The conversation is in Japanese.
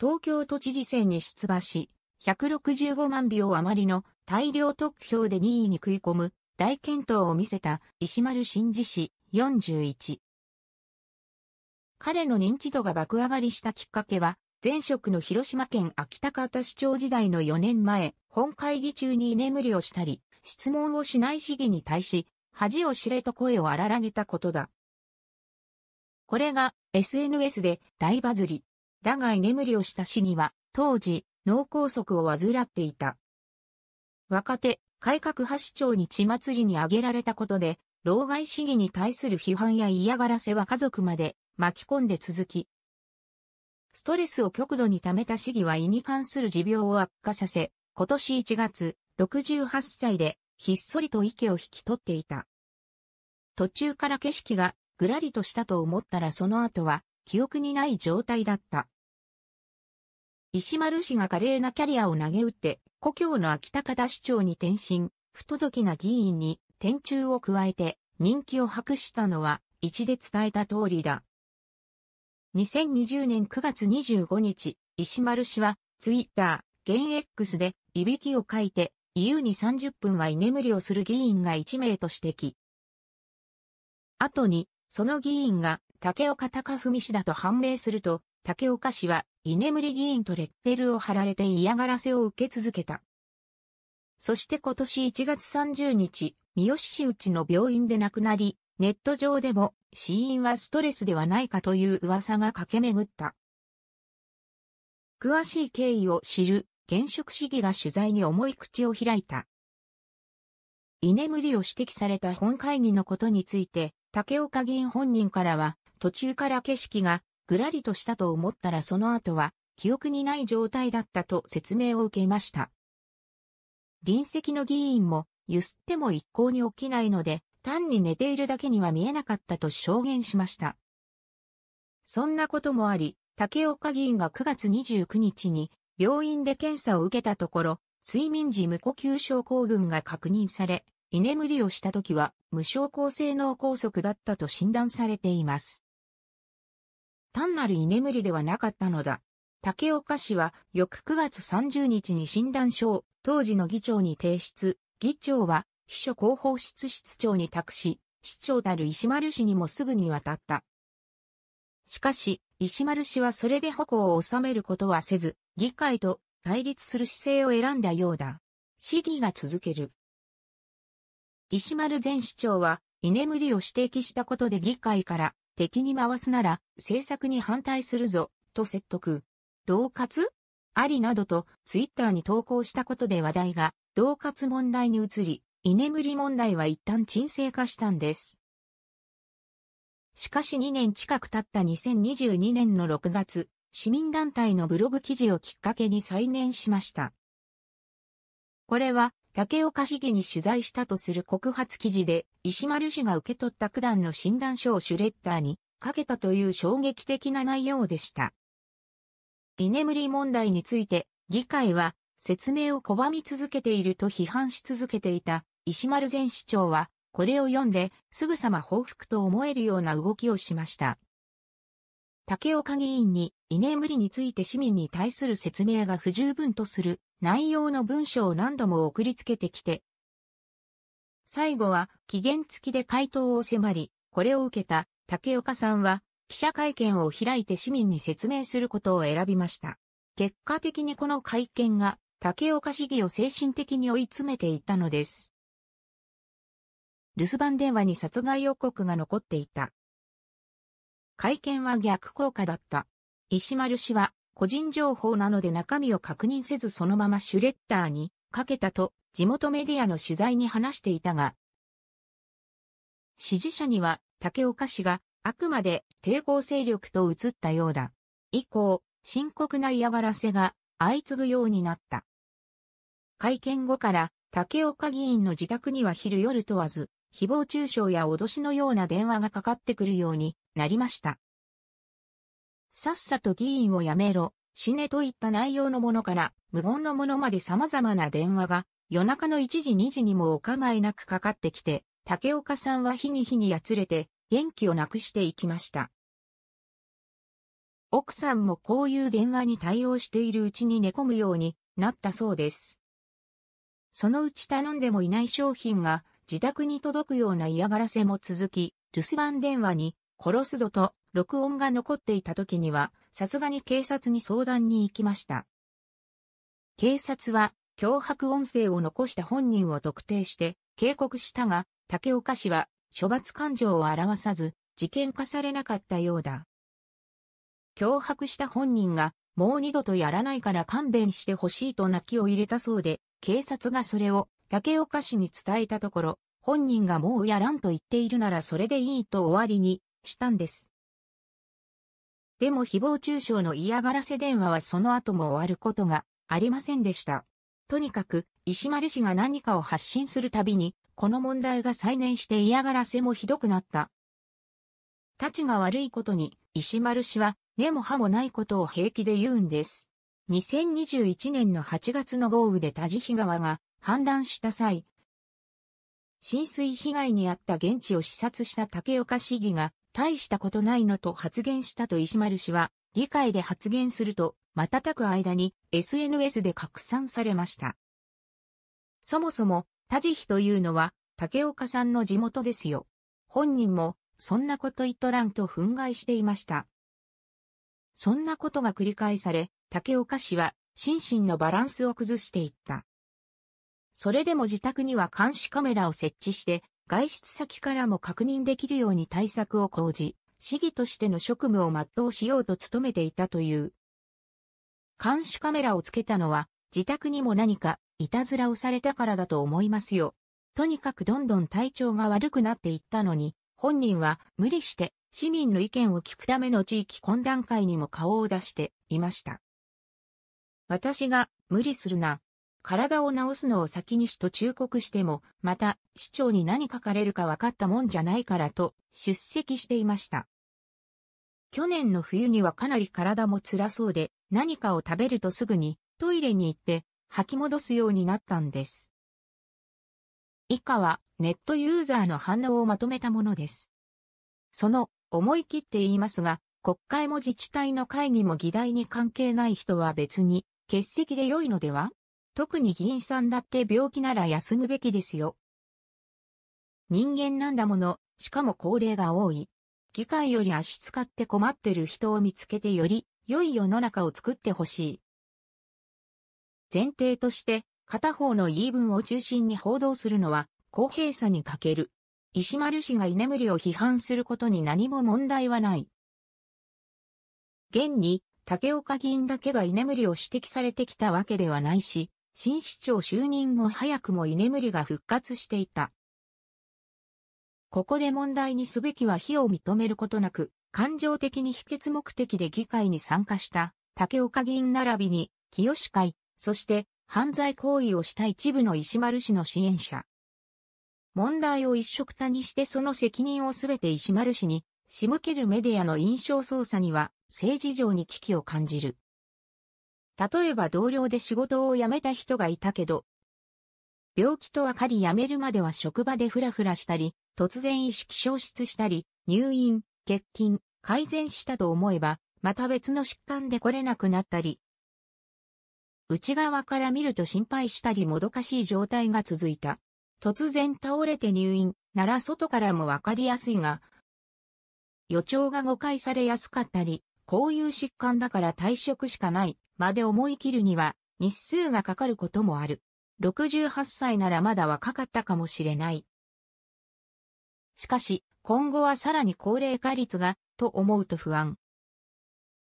東京都知事選に出馬し、165万票余りの大量得票で2位に食い込む大健闘を見せた石丸真二氏41。彼の認知度が爆上がりしたきっかけは、前職の広島県秋田方市長時代の4年前、本会議中に居眠りをしたり、質問をしない市議に対し、恥を知れと声を荒らげたことだ。これが SNS で大バズり。だが居眠りをした市議は、当時、脳梗塞を患っていた。若手、改革派市長に血祭りに挙げられたことで、老害市議に対する批判や嫌がらせは家族まで巻き込んで続き、ストレスを極度に溜めた市議は胃に関する持病を悪化させ、今年1月、68歳で、ひっそりと息を引き取っていた。途中から景色がぐらりとしたと思ったらその後は記憶にない状態だった。石丸氏が華麗なキャリアを投げ打って、故郷の秋高田市長に転身、不届きな議員に転中を加えて人気を博したのは、一で伝えた通りだ。2020年9月25日、石丸氏は、ツイッター、現 X で、いびきをかいて、EU に30分は居眠りをする議員が1名と指摘。後に、その議員が、竹岡隆文氏だと判明すると、竹岡氏は居眠り議員とレッテルを貼られて嫌がらせを受け続けた。そして今年1月30日、三好市内の病院で亡くなり、ネット上でも死因はストレスではないかという噂が駆け巡った。詳しい経緯を知る現職市議が取材に重い口を開いた。居眠りを指摘された本会議のことについて、竹岡議員本人からは、途中から景色がぐらりとしたと思ったらその後は記憶にない状態だったと説明を受けました。隣席の議員も、ゆすっても一向に起きないので、単に寝ているだけには見えなかったと証言しました。そんなこともあり、竹岡議員が9月29日に病院で検査を受けたところ、睡眠時無呼吸症候群が確認され、居眠りをした時は無症候性脳梗塞だったと診断されています。単なる居眠りではなかったのだ。竹岡氏は翌9月30日に診断書を当時の議長に提出、議長は秘書広報室室長に託し、市長たる石丸氏にもすぐに渡った。しかし、石丸氏はそれで矛を収めることはせず、議会と対立する姿勢を選んだようだ。市議が続ける。石丸前市長は、居眠りを指摘したことで議会から敵に回すなら政策に反対するぞ、と説得。同活ありなどとツイッターに投稿したことで話題が同活問題に移り、居眠り問題は一旦沈静化したんです。しかし2年近く経った2022年の6月、市民団体のブログ記事をきっかけに再燃しました。これは竹岡市議に取材したとする告発記事で、石丸氏が受け取った九段の診断書をシュレッダーにかけたという衝撃的な内容でした。居眠り問題について、議会は説明を拒み続けていると批判し続けていた石丸前市長は、これを読んですぐさま報復と思えるような動きをしました。竹岡議員に居眠りについて市民に対する説明が不十分とする内容の文書を何度も送りつけてきて、最後は期限付きで回答を迫り、これを受けた竹岡さんは記者会見を開いて市民に説明することを選びました。結果的にこの会見が竹岡市議を精神的に追い詰めていたのです。留守番電話に殺害予告が残っていた。会見は逆効果だった。石丸氏は、個人情報なので中身を確認せずそのままシュレッダーにかけたと地元メディアの取材に話していたが、支持者には竹岡氏があくまで抵抗勢力と移ったようだ。以降、深刻な嫌がらせが相次ぐようになった。会見後から竹岡議員の自宅には昼夜問わず誹謗中傷や脅しのような電話がかかってくるようになりました。さっさと議員を辞めろ、死ねといった内容のものから、無言のものまで様々な電話が、夜中の1時2時にもお構いなくかかってきて、竹岡さんは日に日にやつれて、元気をなくしていきました。奥さんもこういう電話に対応しているうちに寝込むようになったそうです。そのうち頼んでもいない商品が自宅に届くような嫌がらせも続き、留守番電話に殺すぞと録音が残っていた時には、さすがに警察に相談に行きました。警察は脅迫音声を残した本人を特定して警告したが、竹岡氏は処罰感情を表さず、事件化されなかったようだ。脅迫した本人が、もう二度とやらないから勘弁してほしいと泣きを入れたそうで、警察がそれを竹岡氏に伝えたところ、本人がもうやらんと言っているならそれでいいと終わりにしたんです。でも誹謗中傷の嫌がらせ電話はその後も終わることがありませんでした。とにかく、石丸氏が何かを発信するたびに、この問題が再燃して嫌がらせもひどくなった。たちが悪いことに、石丸氏は、根も葉もないことを平気で言うんです。2021年の8月の豪雨で田地比川が氾濫した際、浸水被害に遭った現地を視察した竹岡市議が、大したことないのと発言したと石丸氏は、議会で発言すると、瞬く間に SNS で拡散されました。そもそも、田地比というのは、竹岡さんの地元ですよ。本人も、そんなこと言っとらんと憤慨していました。そんなことが繰り返され、竹岡氏は、心身のバランスを崩していった。それでも自宅には監視カメラを設置して、外出先からも確認できるように対策を講じ、市議としての職務を全うしようと努めていたという。監視カメラをつけたのは、自宅にも何か、いたずらをされたからだと思いますよ。とにかくどんどん体調が悪くなっていったのに、本人は無理して市民の意見を聞くための地域懇談会にも顔を出していました。私が無理するな、体を治すのを先にしと忠告しても、また、市長に何書かれるか分かったもんじゃないからと、出席していました。去年の冬にはかなり体も辛そうで、何かを食べるとすぐに、トイレに行って、吐き戻すようになったんです。以下は、ネットユーザーの反応をまとめたものです。その、思い切って言いますが、国会も自治体の会議も議題に関係ない人は別に、欠席で良いのでは特に議員さんだって病気なら休むべきですよ。人間なんだもの、しかも高齢が多い。議会より足使って困ってる人を見つけてより良い世の中を作ってほしい。前提として、片方の言い分を中心に報道するのは公平さに欠ける。石丸氏が居眠りを批判することに何も問題はない。現に、竹岡議員だけが居眠りを指摘されてきたわけではないし、新市長就任後早くも居眠りが復活していた。ここで問題にすべきは非を認めることなく、感情的に否決目的で議会に参加した竹岡議員並びに、清志会、そして犯罪行為をした一部の石丸氏の支援者。問題を一色たにしてその責任をすべて石丸氏に仕向けるメディアの印象操作には政治上に危機を感じる。例えば同僚で仕事を辞めた人がいたけど、病気と分かり辞めるまでは職場でフラフラしたり、突然意識消失したり、入院、欠勤、改善したと思えば、また別の疾患で来れなくなったり、内側から見ると心配したりもどかしい状態が続いた。突然倒れて入院なら外からも分かりやすいが、予兆が誤解されやすかったり、こういう疾患だから退職しかないまで思い切るには日数がかかることもある。68歳ならまだ若かったかもしれない。しかし、今後はさらに高齢化率が、と思うと不安。